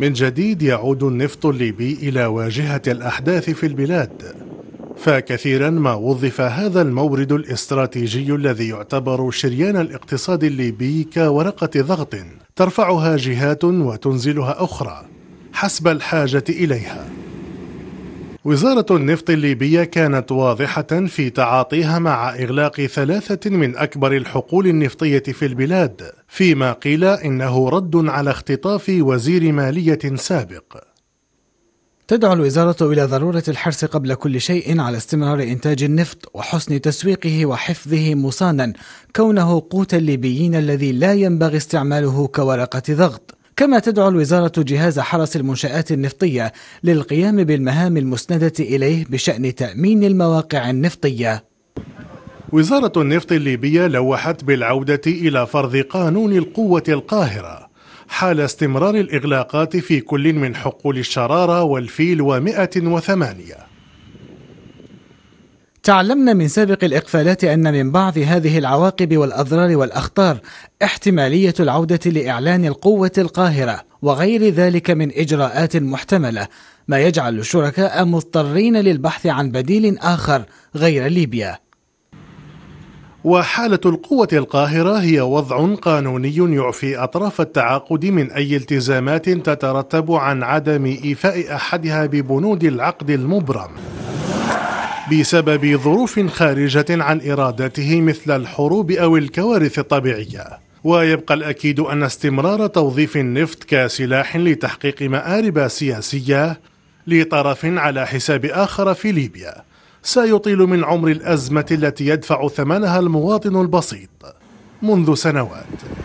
من جديد يعود النفط الليبي إلى واجهة الأحداث في البلاد فكثيرا ما وظف هذا المورد الاستراتيجي الذي يعتبر شريان الاقتصاد الليبي كورقة ضغط ترفعها جهات وتنزلها أخرى حسب الحاجة إليها وزارة النفط الليبية كانت واضحة في تعاطيها مع إغلاق ثلاثة من أكبر الحقول النفطية في البلاد فيما قيل إنه رد على اختطاف وزير مالية سابق تدعو الوزارة إلى ضرورة الحرص قبل كل شيء على استمرار إنتاج النفط وحسن تسويقه وحفظه مصانا كونه قوت الليبيين الذي لا ينبغي استعماله كورقة ضغط كما تدعو الوزارة جهاز حرس المنشآت النفطية للقيام بالمهام المسندة إليه بشأن تأمين المواقع النفطية وزارة النفط الليبية لوحت بالعودة إلى فرض قانون القوة القاهرة حال استمرار الإغلاقات في كل من حقول الشرارة والفيل ومئة وثمانية تعلمنا من سابق الإقفالات أن من بعض هذه العواقب والأضرار والأخطار احتمالية العودة لإعلان القوة القاهرة وغير ذلك من إجراءات محتملة ما يجعل الشركاء مضطرين للبحث عن بديل آخر غير ليبيا وحالة القوة القاهرة هي وضع قانوني يعفي أطراف التعاقد من أي التزامات تترتب عن عدم إيفاء أحدها ببنود العقد المبرم بسبب ظروف خارجة عن إرادته مثل الحروب أو الكوارث الطبيعية ويبقى الأكيد أن استمرار توظيف النفط كسلاح لتحقيق مآرب سياسية لطرف على حساب آخر في ليبيا سيطيل من عمر الأزمة التي يدفع ثمنها المواطن البسيط منذ سنوات